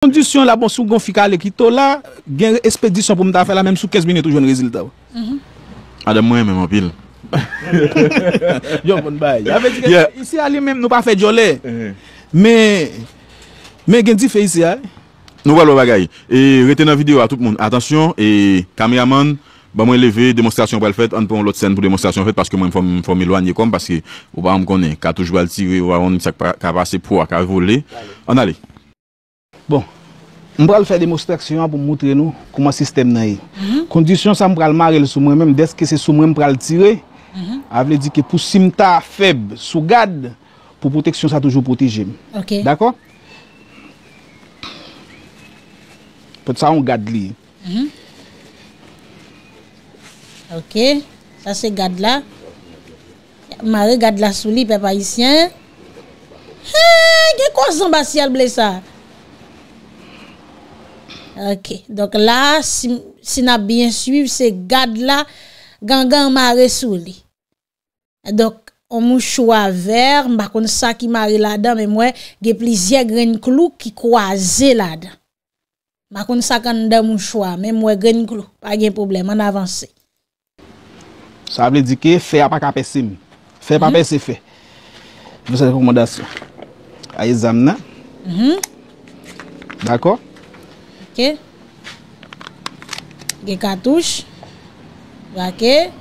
Sondisyon la bon sou gon fika ale ki to la gen espedisyon pou mta fe la menm sou kes bine toujoun reziltav mm-hmm. Adem mwen menm anpil Yon bon bay Yon pe di gen, isi ale menm nou pa fe djole Men mm-hmm. Men gen di fe isi ale Nou walo bagay, e, retenan video a tout moun Atensyon, e kamiaman ba mwen leve demonstrasyon pou el fet anpon lot sen pou demonstrasyon fet paske mwen fom ilwany e kom paske ou ba anm konen, katouj walti ou anm sa kavase pou a kavole An ale Bon, m pral fè demonstraksyon pou m moutre nou kouman sistem nan yi. Mhm. Kondisyons an m pral mare l soumren menm, deske se soumren m pral tire, mhm. avle di ki pou simta feb sou gad, pou proteksyons an toujou protije. Ok. Dako? Pot sa an gad li. Mhm. Ok, sa se gad la. Mare gad la sou li pe pa yi sien. Hei, de kon san basi al ble sa. Ok, donk la, si na byen suiv se gad la, gangan mare sou li. Donk, on mou choua ver, mbakon sa ki mare la dan, men mwen ge plizye gren klou ki kwa ze la dan. Mbakon sa kan da mou choua, men mwen gren klou, pa gen problem, an avanse. Sa ap le dike, fe ap ap apesim. Fe ap ap apesim fe. Mwen sa dekou mwanda sou. A ye zam nan. Dako? Dako? Ok, ge katouche, wakè, mhm.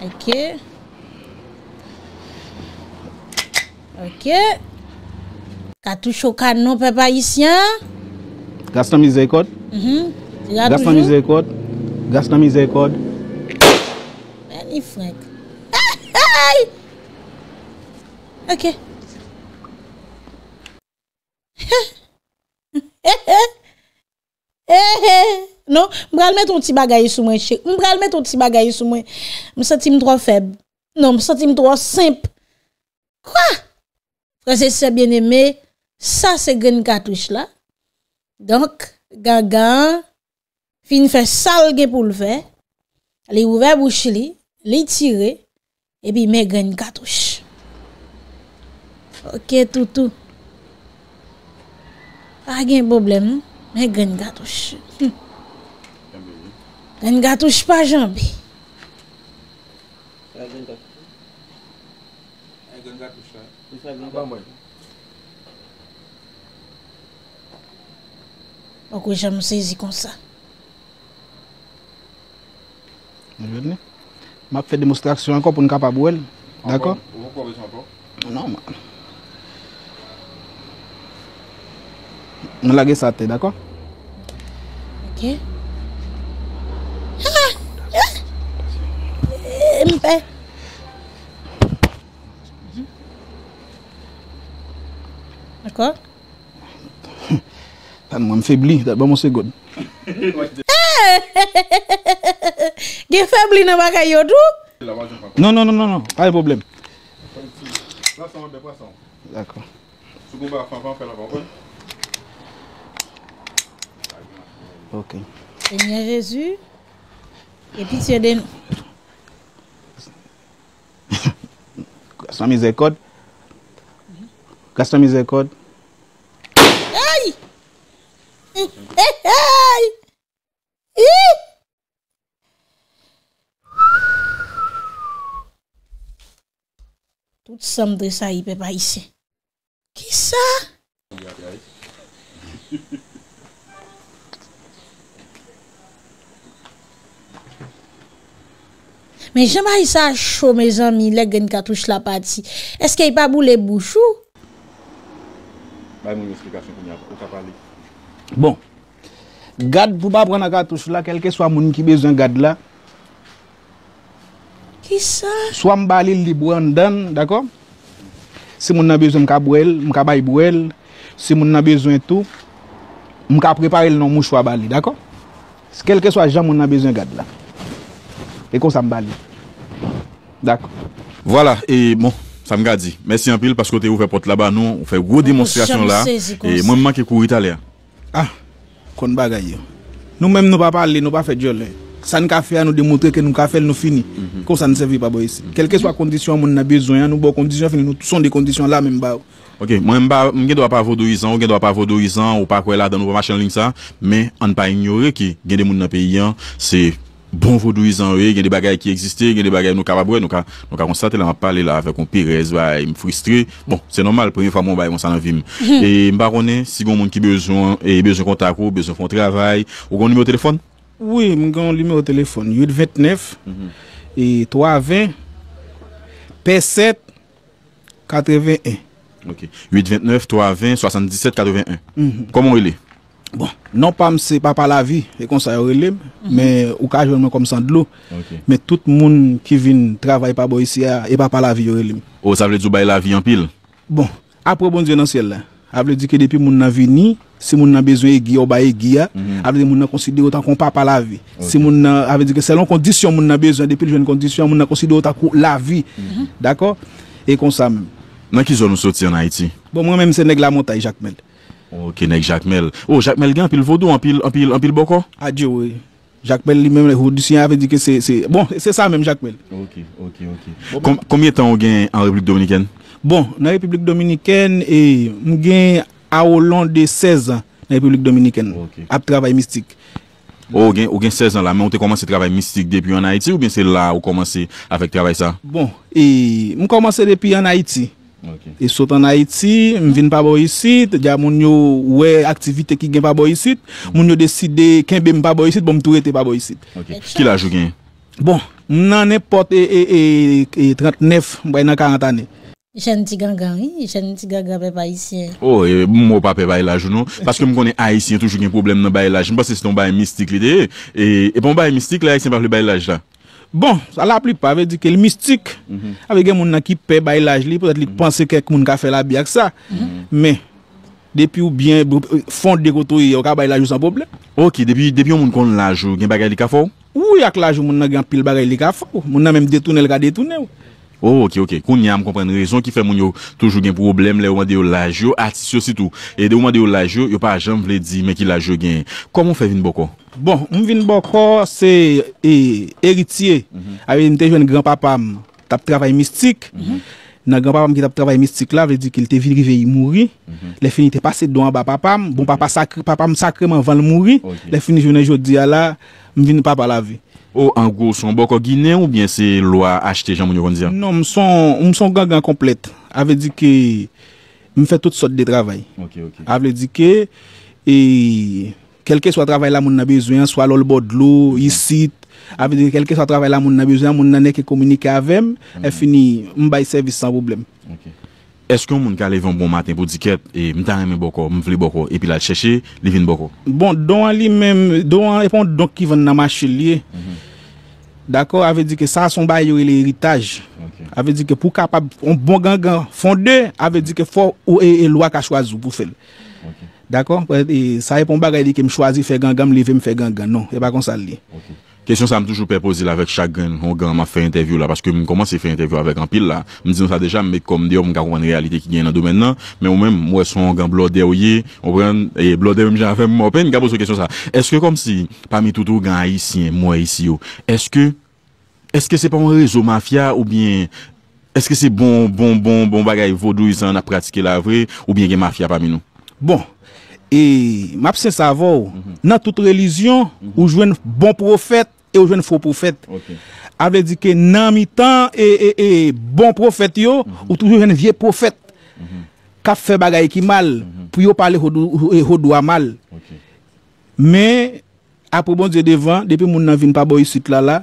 ah, ah, ok, ok, katouche wakè nou pe pa yisyè. Gaston mizè kòd? Mhè, di la toujou? Gaston mizè kòd? Gaston mizè kòd? Mè ni fèk. Ok. Ok. Non, mwen mwen ton ti bagay sou mwen chek. Mwen mwen mwen ton ti bagay sou mwen chek. Mwen sotim tro feb. Non, mwen sotim tro simp. Kwa? Fransese bieneme, sa se gen katouche la. Donk, gagan, fin fè sal gen pou l fè. Li ouve bou chili, li tire, e bi me gen katouche. Ok, toutou. Fagyen boblem, me gen katouche. Hm. Dan nga touche pa jambi. Okou jè mou sezi kon sa. Mou jèdne. Mwak fè demonstraksyon ankon pou nka pa bwèl. D'akon? Ou ankon vè jampon? Non man. Mwak lage sa te d'akon? Oké. E! Eh? D'akor? Tan mwen febli, tan ban mwen se god. E! Eh? Ge febli nan wakay yodo! Non, non, non, non, non, hay problem. D'akor. Ok. E nye rezu. E tit se dene. Kastamize kod? Kastamize kod? Ay! E, e, ay! E! Tutsam de sa ibe bayise. Kisa! Men jama yisa chou me zanmi le gen katouche la pati Eske yi pa bou le bou chou? Bay moun yi explikasyon pou nyap Ou ka pali Bon Gad pou ba brou nan katouche la Kelke swa moun ki bezyon gad la Ki sa? Swa mbali li bou an dan Si moun nan bezyon mka bou el Mka bay bou el Si moun nan bezyon tou Mka prepa el nan mou chou a bali Kelke swa jan moun nan bezyon gad la Et qu'on s'emballe, D'accord. Voilà, et bon, ça me dit. Merci un pile parce que tu ouvert porte là-bas. Nous, on fait gros démonstration là. Et moi, je qui couru italien. Ah, qu'on bagaille. Nous-mêmes, nous ne pas parler, nous pas faire violent. Ça nous a fait nous démontrer que nous avons fait nous fini. Comme mhm. ça ne servit pas ici. Mhm. Quelle que soit la condition, nous avons besoin, nous avons conditions, nous sont des conditions là même. Bah. Ok, moi, même je ne dois pas vaudouisant, je ne dois pas vaudouisant, ou pas quoi là dans nos marchés en ligne ça, mais on ne pas ignorer que des gens dans pays, hein, c'est Bon, vodou izan we, gen de bagay ki existi, gen de bagay nou kababwe, nou ka konsate bon, la, ma pale la, fe kon pi rezwa, im frustre. Bon, se normal, premi fwa moun bay konsa nan vim. E mba konen, si goun moun ki bejoun, e bejoun konta kou, bejoun fon travay, ou goun lume o telefon? Oui, moun goun lume o telefon, 829-320-P7-81. Ok, 829-320-77-81. Koman wile? Bon, nan pa mse pa pa la vi, e konsa yore lem, me ou ka joun men kom san dlo, me tout moun ki vin travay pa bo isi ya, e pa pa la vi yore lem. Ou sa vle di ou baye la vi yon pil? Bon, apre bon di yon ansye la, avle di ki depi moun nan vini, si moun nan bezwen e gi, ou baye gi ya, avle di moun nan konsidere otan kon pa pa la vi. Si moun nan, avle di ki selon kondisyon moun nan bezwen, depi l joun kondisyon, moun nan konsidere otan kon la vi. Dako? E konsa men. Nan ki joun mousoti an Haiti? Bon, mwen men mse neg la montay, Jacquemette. Ok, nèk Jacques Mel. Ou, oh, Jacques Mel gen apil vodou, apil bokou? Ah, Adjou, oui. Jacques Mel li mèm, le roudisien avè di ke se... Bon, se sa mèm Jacques Mel. Ok, ok, ok. Bon, Koumyè oh, tan ou gen an Republik Dominikèn? Bon, nan Republik Dominikèn, m gen a ou lan de 16 nan Republik Dominikèn. Ok. Ap travay mistik. Ou gen 16 nan la, mè ou te komanse travay mistik depi an Haiti ou ben se la ou komanse avèk travay sa? Bon, m komanse depi an Haiti... E sotan Haiti, m vin pa bo yisit, ya moun yo we aktivite ki gen pa bo yisit, moun yo deside kenbe m pa bo yisit, bom tou rete pa bo yisit. Ki lajou gen? Bon, m nan ne pot e 39, e, e, e m bay nan 40 ane. Yen ti gang gang, yen ti gang gang be bayisyen. Ou, oh, m wap apè bayilaj ou nou, paske m konen ayisyen toujou gen problem nan bayilaj, m basè se ton bayi mistik li de, e pon bayi mistik la, yè se m paple bayilaj la? Bon, sa la pli pa, ve di ke li mistik, ave gen moun nan ki pe bay laj li, potat li panse kek moun ka fe la byak sa, me depi ou bien euh, fond dekotou yo ka bay laj yo san poble. Ok, depi ou moun kon laj yo gen bagay li ka fo? Ou yak laj yo moun nan gen pil bagay li ka fo, moun nan menm detounel ka detounel. Ok, ok, kon nyan m kon pren rezon ki fe moun yo toujou gen problem le ouman de yo laj yo, atis yo sitou, e de ouman de yo laj yo, yo pa jen vle di men ki laj yo gen, koman fe vin bokon? Bon, mwen vin boko se e, eritye. Mhm. Ave yon te jwen granpapam tap travay mistik. Mhm. Nan granpapam ki tap travay mistik la, ave di ki il te vin rive yi mouri. Mhm. Le fin yon te pase doan ba papam. Bon papam sakreman van l mouri. Le fin yon jounen jodi ya la, mwen vin papal la vi. Ou oh, ango son boko gine ou bien se lwa achete jan mwen yon ron diyan? Non, mwen son gangan komplet. Ave di ki mwen fè tout sot de travay. Ave di ki yon... E, kelke swa travay la moun nan bezwen, swa lol bod lou, yisit, mm-hmm. avè di, kelke swa travay la moun nan bezwen, moun nan neke komunike avèm, mm-hmm. e fini, m bay servis san problem. Ok. Eske moun ka levè m bon maten pou diket, e eh, m tan remè m boko, m vle boko, epi la chèche, levè m boko? Bon, don an li mèm, don an repon, don ki ven nan ma chèlie, mm-hmm. d'akor, avè di ke sa son bay yore l'eritaj, avè di ke pou kapab, m bon gang gang fondè, avè di ke fo ou e lwa kach wazou pou fèl. Ok. D'akon? Sa epon bagay li ke mè chwazi fè gangan, mè li ve mè fè gangan. Non, e pa konsal li. Kèsyon sa mè toujou pèposi la vek chak gangan, mè fè intervyou la, paske mè komanse fè intervyou avek an pil la. Mè di nou sa deja, mè kom deyo mè kakou an realite ki gen nan do men nan, mè mè mè mè mwè son gangan blodeye ou ye, blodeye mè mè jan fè mè mò pen, mè kakou sou kèsyon sa. Eske kom si, pami toutou gangan a yisi, mè mwè yisi yo, eske, eske se pa mwen rezo mafya, ou bien, es E mapse savou, mhm. nan tout relisyon, mhm. ou jwen bon profet, e ou jwen fwo profet. Avle di ke nan mi tan, e, e, e bon profet yo, mhm. ou tou jwen vie profet. Kaf fe bagay ki mal, pou yo pale hodo e a mal. Men, apre bon diye devan, depi moun nan vin pa boyi sit la la,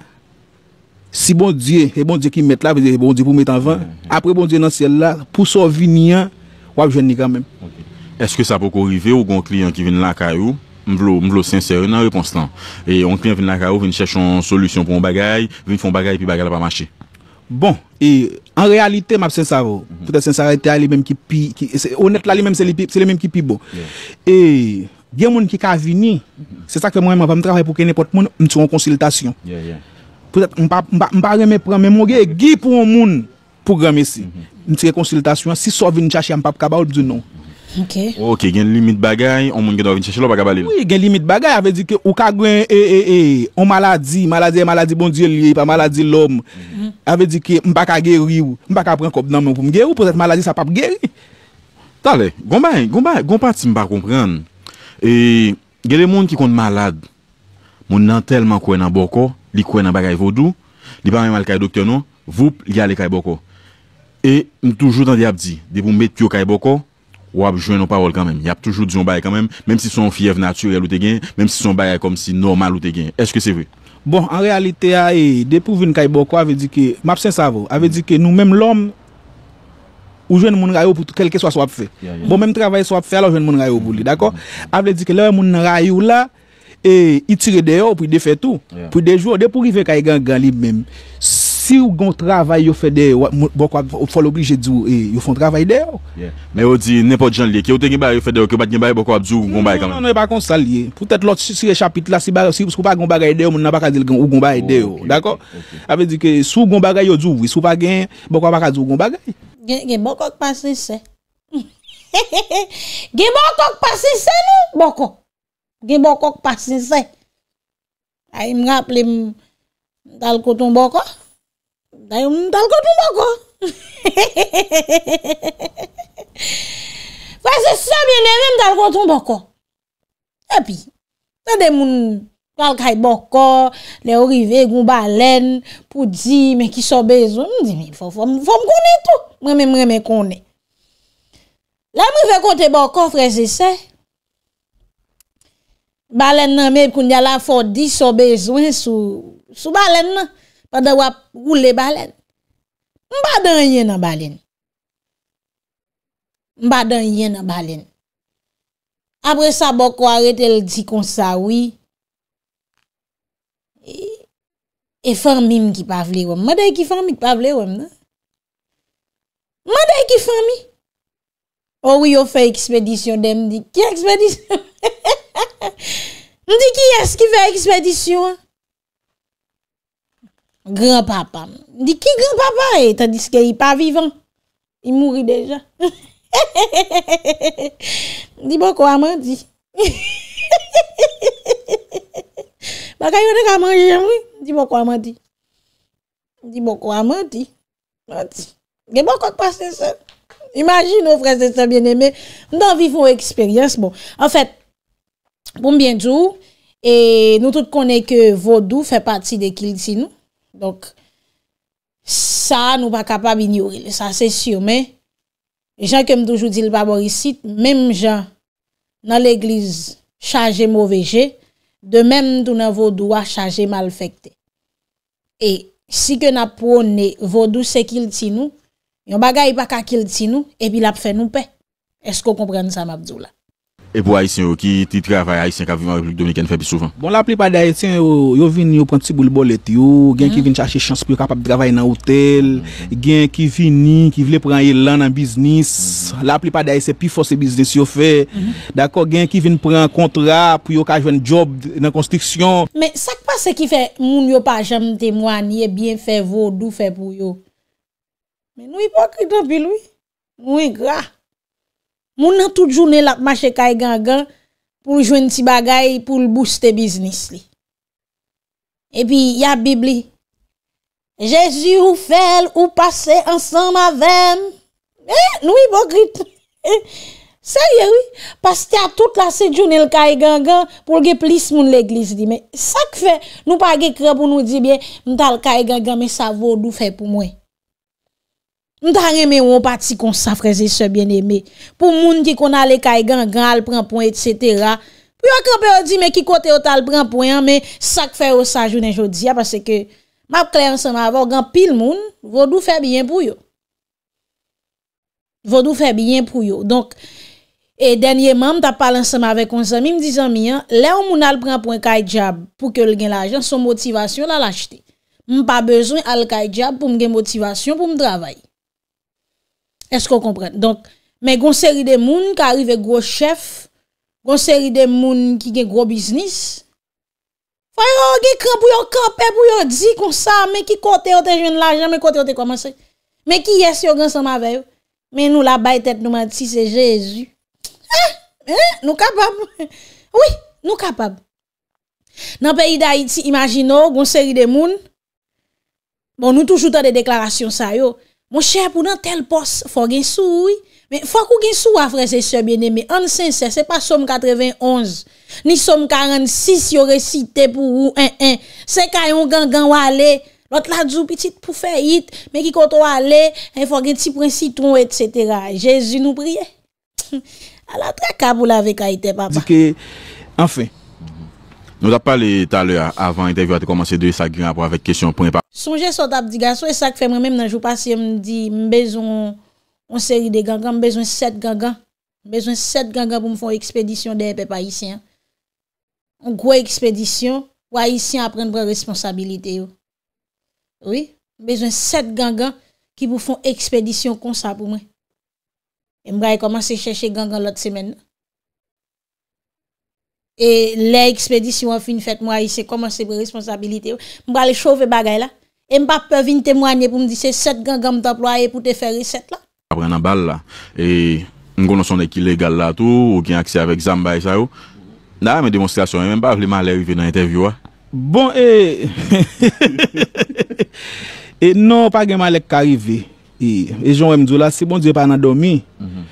si bon diye, e bon diye ki met la, bon apre bon diye pou met anvan, apre bon diye nan sel la, pou so vin nian, wap jwen ni kamem. Ok. Eske sa pou kou rive ou goun kliyen ki vin lakay ou, mvlo sensery nan repons lan? E, on kliyen vin lakay ou, vin chèchon solusyon pou m bagay, vin foun bagay pi bagay la pa machè. Bon, en realite map sensary, toutè mhm. sensaryte a li mèm ki pi, onet la li mèm se li mèm ki pi bo. E, gen moun ki ka vini, se sak fe mwen mwen pa m trafè pou ke nepot moun, m tiron konsiltasyon. M pa remè premen moun gen, gi pou moun pou remè mhm. si, m tiron konsiltasyon, si sor vin chèchè m pap kaba ou di nou. Mhm. Ok, gen limit bagay, on moun gen dovin chèche lò baga balil. Gen limit bagay, avè di ke ou ka gwen e, e, e, on maladi, maladi e maladi bon diye liye, pa maladi lòm. Mhm. Avè di ke mbaka geri ou, mbaka pren kop nanmè ou pou mgeri ou, pou zèt maladi sa pap geri. Tale, gom bè, gom bè, gom pati mba komprèn. E, gen le moun ki kon malad, moun nan telman kwen an boko, li kwen an bagay vodou, li pa mè mal kwen doktyon nou, vup, li ale kwen boko. E, m toujou dan di abdi, di pou mbè tiyo kwen Ou ap jwen nou parol kan men, yap toujou diyon baye kan men, menm si son fyev natyur el ou te gen, menm si son baye kom si normal ou te gen. Eske se vwe? Bon, an realite a, ah, eh, depou vin kay Boko, ave ah, di ki, map sen sa vwe, ave ah, di ki nou menm lom, ou jwen moun rayou pou kelke swa swap fe. Bon, menm travay swap fe, alo jwen moun rayou bou li, dako? Mm-hmm. Ave di ki lè ou moun rayou la, e eh, itire deyo pou de fe tou, pou de jwo, depou rive kay gan libe menm. Si ou gon travay yo fede, bokwa fol oblije diyo, e, yo fon travay deyo. Me ou di, nepo di jan liye, ki ou te gen baye yo fede, ki ou bat gen baye bokwa ap diyo ou gon baye kaman? Non, non, non, e pa konsal liye. Poutet lot si e chapit la, si baye, si ou baye gon baye deyo, moun nan baka diyo ou gon baye deyo, dako? Ape di ke, sou gon baye yo diyo ou, sou bagen, bokwa baka diyo ou gon baye. Gen bokwa pasise. Gen bokwa pasise bon nou, bokwa. Gen bokwa pasise. A im nga aple m dal koton bokwa. Dayou m tal kote m bokor. Frase se, sa m yene m tal kote m bokor. E pi, se de m moun kwa l kwa yi bokor, le ou rive yi goun balen, pou di, me ki so bezon, m di mi fò, fò m koni tout. M reme m reme koni. La m rive kote bokor, frase se, balen nan me, koun di ala fò di so bezon, sou balen nan. Pa da wap ou le balen. Mba dan yen nan balen. Mba dan yen nan balen. Apre sa bok waret el di kon sa wii. E, e formim ki pa vle wem. Mba dan ki formi ki pa vle wem nan. Mba dan ki formi. Ou yon fe ekspedisyon dem di. Ki ekspedisyon? Mdi ki yon se ki fe ekspedisyon an? grand-papa. dis, qui grand-papa est tandis qu'il n'est pas vivant. Il mourit déjà. Dit beaucoup à m'a dit. Bah quand il a manger, oui, dit beaucoup quoi m'a dit. Dit bon quoi m'a dit. M'a dit. Mais beaucoup quoi passer ça. Imagine nos frères c'est bien-aimés, nous avons vivre une expérience. Bon, en fait, bon bien tout et nous tous connaissons que Vaudou fait partie de nous. Donk, sa nou pa kapab inyoril, sa se syou men, jen kem toujou dil pa borisit, menm jen nan l'egliz chanje mou veje, de menm tou nan vodou a chanje mal fekte. E si ke nap pwone vodou se kil ti nou, yon bagay pa ka kil ti nou, epi lap fe nou pe. Esko kompren sa mabdou la? E pou ayisyen yo ki ti travay ayisyen ka vyman republik Dominiken fe bi souvan? Bon la plipa de ayisyen yo, yo vin yo prant si bou li bolet yo, gen ki mhm. vin chache chans pou yo kapap travay nan hotel, gen ki vin ni ki vile pran ye lan nan biznis, la plipa de ayisyen pi fose biznis yo fe, dako gen ki vin pran kontra pou yo ka jwen job nan konstriksyon. Me sak pa se ki fe moun yo pa jam temwaniye byen fe vodou fe pou yo? Me nou yi pou akritan pi lwi, nou yi grah. Moun nan tout jounel ap mache kaye gangan pou jwen ti bagay pou booste biznis li. E pi, ya Bibli. Jezi ou fel ou pase ansan ma ven. Eh, nou i bo krit. E, Seye wè, paste a tout la se jounel kaye gangan pou lge plis moun l'eglis di me. Sa k fe, nou pa ge kre pou nou di be, mwen tal kaye gangan me sa vodou fe pou mwen. Mwen ta reme wou pati kon sa freze se bien eme. Pou moun ki kon ale kay gang, gang al pranpon, etc. Pou yo akrope yo di men ki kote yo ta al pranpon, men sak feyo sa jounen jodi ya, pase ke map kre anseman avon, gang pil moun, vodou fe bien pou yo. Vodou fe bien pou yo. Donk, e denye man mwen ta pal anseman avek kon zami, mwen di zan mi an, le ou moun al pranpon kay jab, pou ke l gen la jen, son motivasyon la l achite. Mwen pa bezon al kay jab, pou m gen motivasyon pou m travaye. Est-ce qu'on comprend? Donc, mais une série de moun qui arrive gros chef, une série de moun qui gen gros business. Faut yon gen cran pour yon pour yon di comme ça, mais qui côté yon te jeune l'argent, mais côté yon te commencé. Mais qui est yon ensemble avec Mais nous la bas tête nous menti c'est Jésus. Hein eh, nous capables. Oui, nous capables. Dans le pays d'Haïti, imaginez, une série de moun. Bon, nous toujours dans des déclarations ça yo. Mon cher, pour dans tel poste, il faut gagner sou, Mais faut qu'on gagne sou, hein, frère, et ce bien-aimé. En sincère, ce n'est pas somme 91, ni somme 46, yon cité pour vous, un, un. C'est quand gangan ou aller, l'autre la djou petite pour faire hit, mais qui quand aller, il faut un petit citron, etc. Jésus nous prie. à la traque pour la avec papa. Parce que, enfin, Nou da pali taler avan interview a te komanse de Isak Granpo avèk kèsyon pou mè pa. Son jè sot ap di gaso, Isak fè mè mè mè nan jò pasi mè di mbezon on seri de gangan, mbezon set gangan. Mbezon set gangan pou mfon ekspedisyon de epè pa isyan. Mkwen ekspedisyon pou a isyan apren mwen responsabilite yo. Oui, mbezon set gangan ki pou fon ekspedisyon kon sa pou mè. Mbra yè komanse chèche gangan lot semen nan. E lè ekspedisyon fin fèt mwa i se komanse pou responsabilite yo, mba lè chouve bagay la. E mba pe vin temwanyè pou mdi se set gang gam d'amploye pou te fè riset la. Apre nan bal la, e mkonoson ek ilegal la tou, ou gen aksè avèk zamba e sa yo. Nan a men demonstrasyon, e mba vleman lè rive nan entevywa. Bon e, e, e, e non pa genman lè kari ve. E joun wè mdou la, se bon dje pa nan domi, mhm.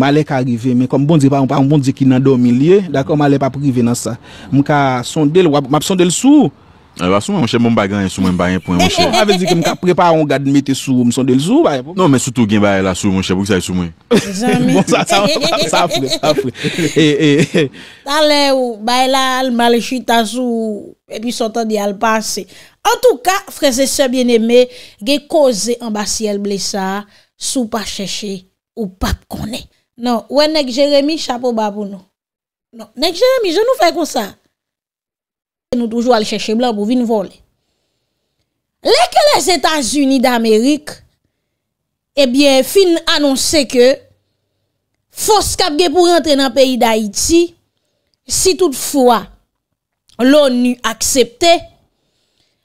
ma lè ka givè, men kon bon dje pa, an bon dje ki nan domi liye, da kon ma lè pa pou givè nan sa. Mwen ka sondel, wap sondel sou, Eh, Basou mwen mwen chèp mwen bagan yon sou mwen bagan pou mwen chèp. A ve di ki mwen ka prepa an gade mwen te sou mwen sonde l sou ba yon pou mwen. Non men soutou gen ba yon la sou mwen chèp ou ki sa yon sou mwen. Zanmi. Bon sa, sa fwè, sa fwè. Ta le ou, bay la al malechita sou, epi sotan di al pase. An tou ka, freze se bien eme, ge koze an basi el blesa sou pa chèche ou pap konen. Non, ou enek Jeremie, chapo babou nou. Non, enek Jeremie, je nou fè konsa. nous toujours aller chercher blanc pour venir voler. Les États-Unis d'Amérique, eh bien, fin annoncé que force cap pour rentrer dans le pays d'Haïti, si toutefois l'ONU acceptait,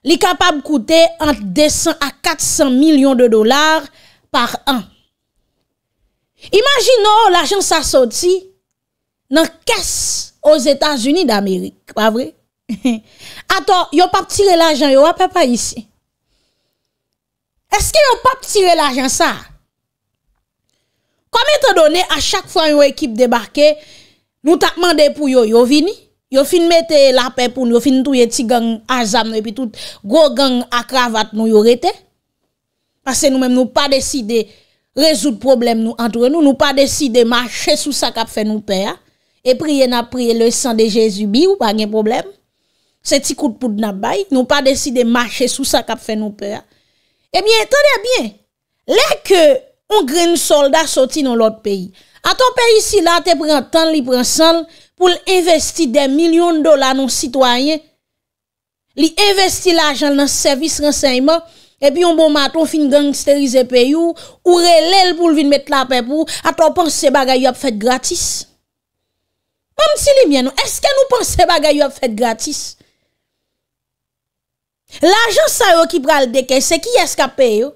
li capable coûter entre 200 à 400 millions de dollars par an. Imaginons l'argent ça sorti dans caisse aux États-Unis d'Amérique, pas vrai? Attends, yo pas tiré l'argent, yo pas pas ici. Est-ce que yo pas tiré l'argent ça? Comme étant donné à chaque fois une équipe débarquée, nous t'a demandé pour yo, yo vini, yo fin mettre la paix pour nous, yo fin touye ti gang azam et puis tout gros gang à cravate nous yo rete. Parce que nous même nous pas décidé résoudre problème nous entre nous, nous pas décidé marcher sous ça qu'a fait nous père et prier n'a prier le sang de Jésus bi ou pas de problème. Se ti koute pou d'nabay, nou pa desi de mache sou sa kap fe nou pera. Ebyen, eh tade bien, lè ke on grene soldat soti nou l'ot peyi. A ton peyi si la te pren tan li pren san pou l'investi de milyon dola nou sitwayen. Li investi l'ajan nan servis renseyman. Ebyen, bon maton fin gangsterize peyi ou oure lèl pou l'vin met la pey pou. A ton pense bagay yo ap fet gratis. Mwen si li mwen nou, eske nou pense bagay yo ap fet gratis? L'agen sa yo ki pral dekè, se ki eskapè yo.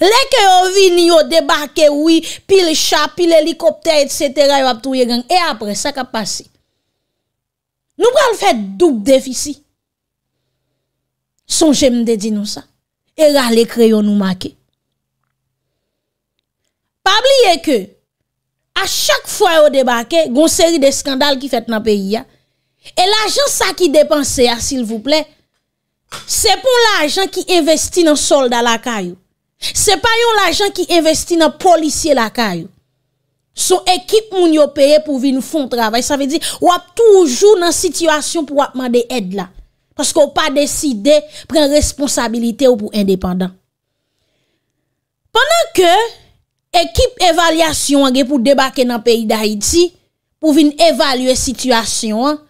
Lè ke yo vini yo debakè, oui, pil chap, pil helikopter, etc. yo ap touye gen. E apre, sa ka pasi. Nou pral fè double déficit. Son jèm de di nou sa. E râ lè kreyon nou makè. Pabliye ke, a chak fwa yo debakè, gon seri de skandal ki fèt nan peyi ya, E l'ajan sa ki depanse a, ah, s'il vous plaît, se pou l'ajan ki investi nan soldat lakayou. Se pa yon l'ajan ki investi nan polisye lakayou. So ekip moun yo peye pou vin nou fon travay. Sa ve di, wap toujou nan situasyon pou wap mande ed la. Paske ou pa deside pren responsabilite ou pou independant. Pendan ke ekip evalasyon ange pou debake nan peyi da Haiti, pou vin evalye situasyon an,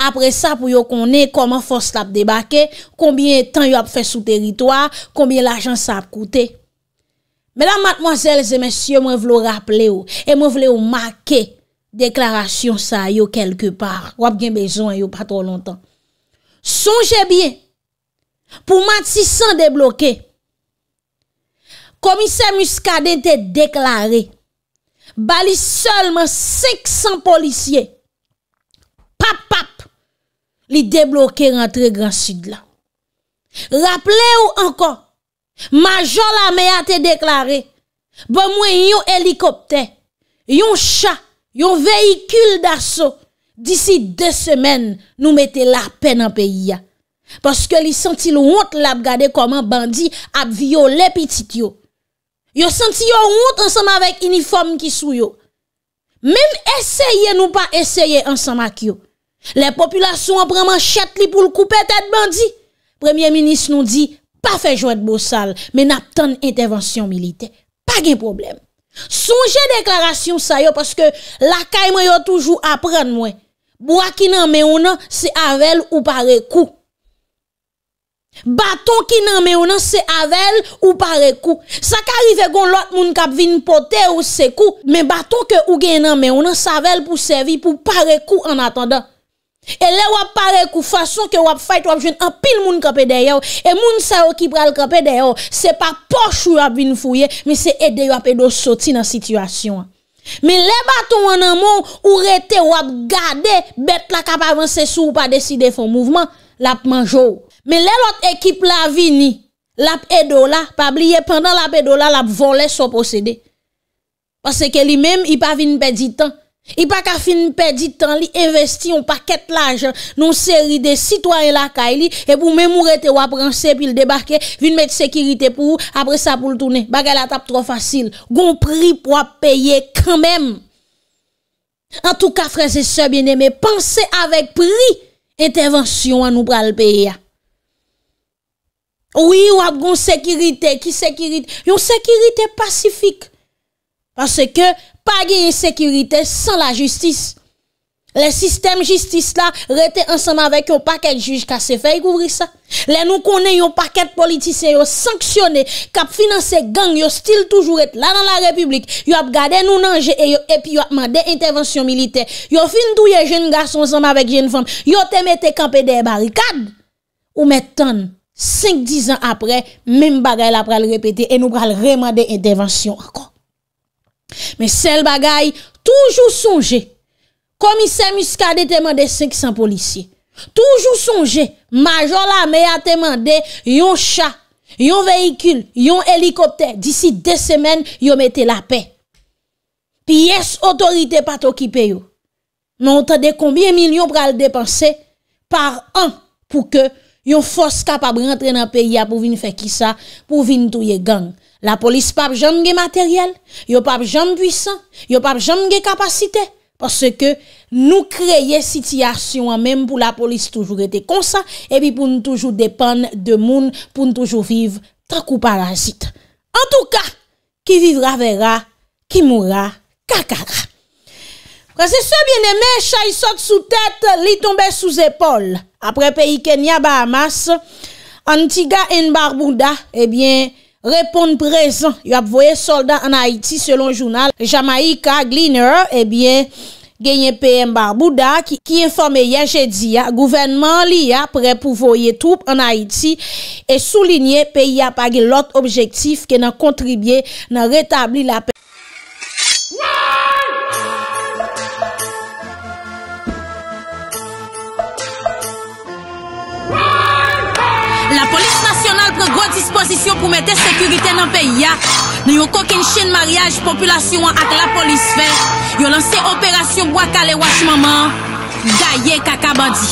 apre sa pou yo konen, koman fos la ap debake, konbien tan yo ap fe sou teritwa, konbien la jan sa ap koute. Mèlan matmozèl, zè mèsyè, mwen vlo rapple yo, e mwen vlo yo make, deklarasyon sa yo kelke par, wap gen bezon yo, patro lontan. Sonje bien, pou mati san debloke, komise muskade te deklare, bali sol men seksan polisye, pap pap, li débloqué très Grand Sud là. Rappelez-vous encore, Major la a te déclaré, bon moyen un hélicoptère, un chat, un véhicule d'assaut. D'ici deux semaines, nous mettez la peine en pays. Parce que les senti honte la regarder comment bandit a violé petit yo. Yo senti honte ensemble avec uniforme qui sou yo. Même essayer nous pas essayer ensemble avec yo. Le populasyon an preman chet li pou l koupe tet bandi Premier ministre nou di Pa fejouet bousal Men ap ton intervensyon milite Pa gen problem Sonje deklarasyon sayo Paske lakay mwen yo toujou apren mwen Bouwa ki nan meyounan se avel ou parekou Baton ki nan meyounan se avel ou parekou Sa ka rife gon lot moun kap vin pote ou se kou Men baton ki ou gen nan meyounan se avel pou sevi pou parekou an atanda E le wap pare kou fason ke wap fayt wap jwen apil moun kapè deyo E moun sa yo ki pral kapè deyo Se pa poch ou wap bin fouye Mi se ede wap edo soti nan situasyon Me le baton anan moun Ou rete wap gade Bet la kap avanse sou pa deside fon mouvman Lap manjou Me le lot ekip la vini Lap edo la Pa bliye pandan lap edo la Lap vole so posede Pase ke li menm i pa vin pedi tan Il pas qu'à fin perdre temps, il investit un paquet dans une série de citoyens là caille et pour même rete il apprendre puis le débarquer, venir mettre sécurité pour après ça pour le tourner. Bagay la tape trop facile. Gon prix pour payer quand même. En tout cas, frères et sœurs bien-aimés, pensez avec prix intervention à nous le payer. Oui, ou ap gon sécurité, qui sécurité, une sécurité pacifique. Parce que pas de sécurité sans la justice. Le système justice là, rete ensemble avec un paquet de juges qui se fait couvrir ça. Les nous connaît un paquet de politiciens sanctionnés, qui financé gang, yo style toujours être là dans la République. Ils ont gardé nous danger et, et puis yo a demandé intervention militaire. Yo fin douye jeunes garçons ensemble avec jeunes femmes. Yo te mette camper des barricades. Ou mettant 5-10 ans après, même bagaille la pral répéter et nous pral des intervention encore. Men sel bagay, toujou sonje, komise muskade temande 500 polisye. Toujou sonje, majon la me a temande yon cha, yon vehikul, yon helikopter. Disi de semen, yon mette la pe. Pi yes, otorite pato ki pe yo. Men non, ontade konbien milyon pral depanse par an pou ke yon fos kapab rentre nan pe ya pou vin fè ki sa, pou vin touye gang. La police pas jamais de matériel, yo pas jamais puissant, yo pas jamais de capacité parce que nous créons situation même pour la police toujours été comme ça et puis pour nous toujours dépendre de monde pour nous toujours vivre tant coup parasite. En tout cas, qui vivra verra, qui mourra cacara. Parce que bien-aimé, chay saute sous tête, lit tombe sous épaule. Après pays Kenya, Bahamas, Antigua et Barbuda, eh bien, Reponde prezant, yo ap voye soldat an Haiti selon jounal Jamaika Gleaner, ebyen genye PM Barbuda ki informe ya je di ya Gouvenman li ya pre pou voye troupe an Haiti E souline peyi ap agi lot objektif ke nan kontribye nan retabli la peyote Disposisyon pou mette sekurite nan peyi ya. Nan yon kokin chen mariage, populasyon ak la polis fe. Yon lanse operasyon wakale wak maman. Gaye kakabadi.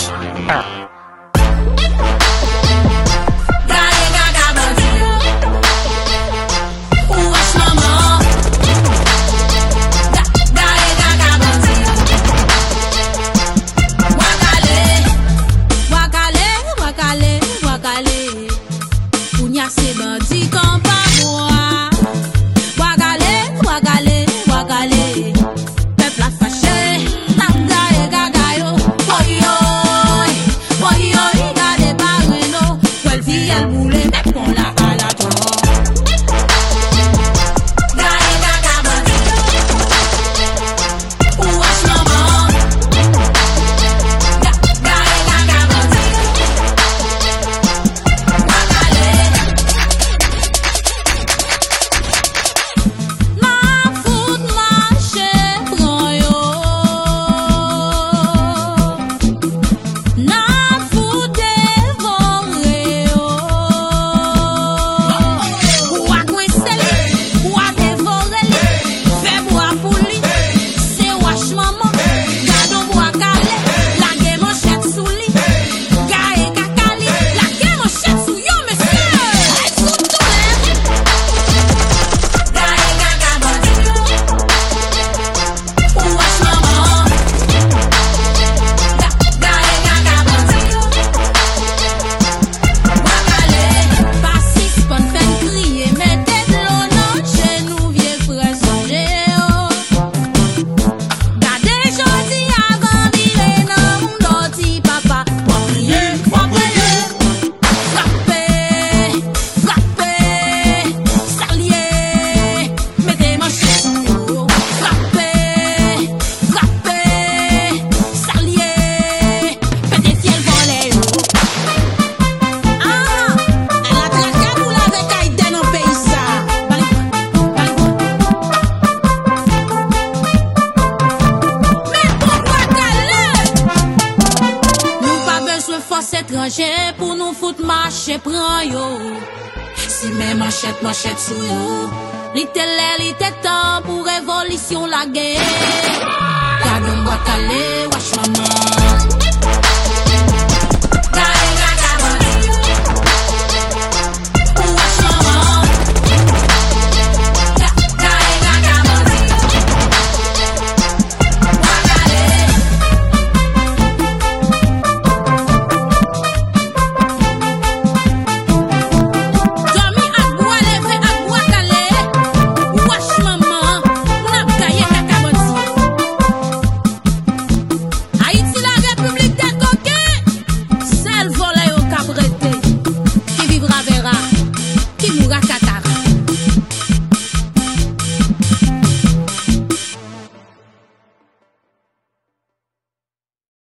coalition la guerre. Gardons boîte